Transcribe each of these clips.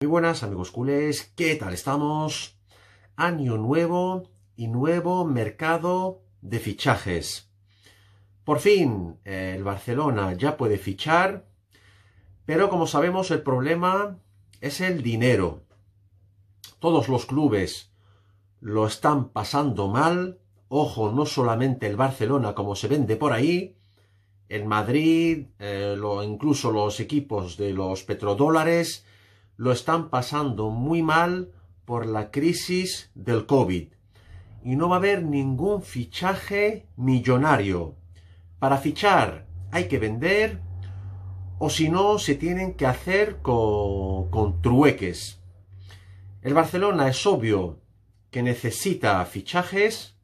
Muy buenas amigos cules, ¿qué tal estamos? Año nuevo y nuevo mercado de fichajes. Por fin, el Barcelona ya puede fichar, pero como sabemos el problema es el dinero. Todos los clubes lo están pasando mal. Ojo, no solamente el Barcelona como se vende por ahí, el Madrid, eh, incluso los equipos de los petrodólares, lo están pasando muy mal por la crisis del COVID. Y no va a haber ningún fichaje millonario. Para fichar hay que vender o si no se tienen que hacer con, trueques. El Barcelona es obvio que necesita fichajes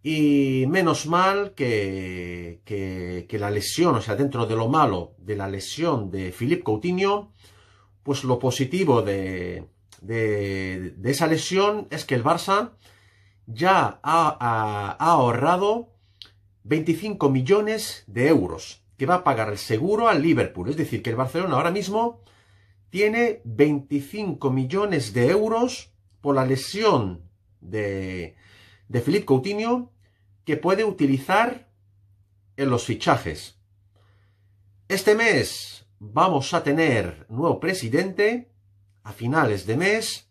y menos mal que, que, la lesión, o sea, dentro de lo malo de la lesión de Philippe Coutinho, pues lo positivo de, esa lesión es que el Barça ya ha, ahorrado 25 millones de euros que va a pagar el seguro al Liverpool. Es decir, que el Barcelona ahora mismo tiene 25 millones de euros por la lesión de, de Philippe Coutinho que puede utilizar en los fichajes. Este mes vamos a tener nuevo presidente a finales de mes,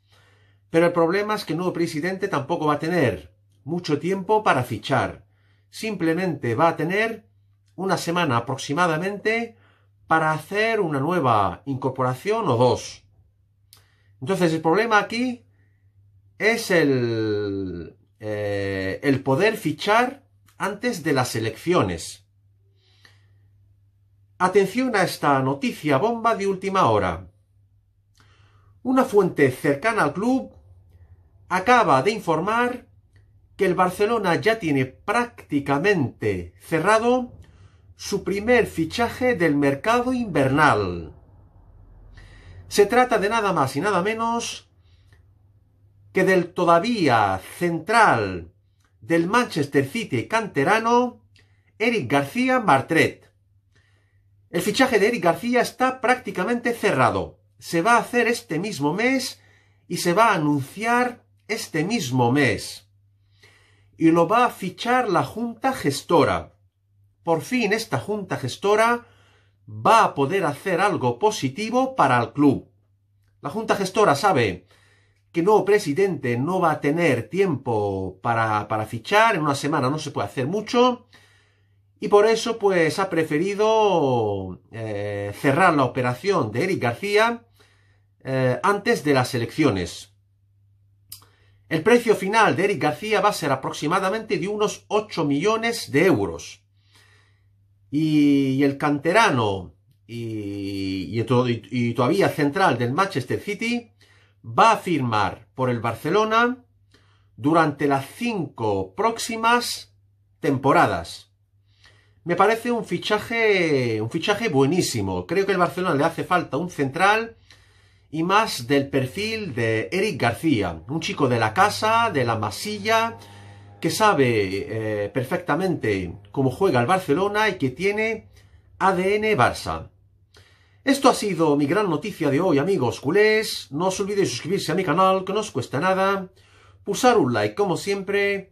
pero el problema es que el nuevo presidente tampoco va a tener mucho tiempo para fichar. Simplemente va a tener una semana aproximadamente para hacer una nueva incorporación o dos. Entonces el problema aquí es el, eh, el poder fichar antes de las elecciones. Atención a esta noticia bomba de última hora. Una fuente cercana al club acaba de informar que el Barcelona ya tiene prácticamente cerrado su primer fichaje del mercado invernal. Se trata de nada más y nada menos que del todavía central del Manchester City canterano Eric García Martret el fichaje de Eric García está prácticamente cerrado. Se va a hacer este mismo mes y se va a anunciar este mismo mes. Y lo va a fichar la Junta Gestora. Por fin esta Junta Gestora va a poder hacer algo positivo para el club. La Junta Gestora sabe que el nuevo presidente no va a tener tiempo para, para fichar, en una semana no se puede hacer mucho, y por eso, pues, ha preferido eh, cerrar la operación de Eric García eh, antes de las elecciones. El precio final de Eric García va a ser aproximadamente de unos 8 millones de euros. Y, el canterano y, y todavía central del Manchester City va a firmar por el Barcelona durante las cinco próximas temporadas. Me parece un fichaje, un fichaje buenísimo. Creo que el Barcelona le hace falta un central y más del perfil de Eric García, un chico de la casa, de la masilla, que sabe eh, perfectamente cómo juega el Barcelona y que tiene ADN Barça. Esto ha sido mi gran noticia de hoy, amigos culés. No os olvidéis suscribirse a mi canal, que no os cuesta nada. Pulsar un like, como siempre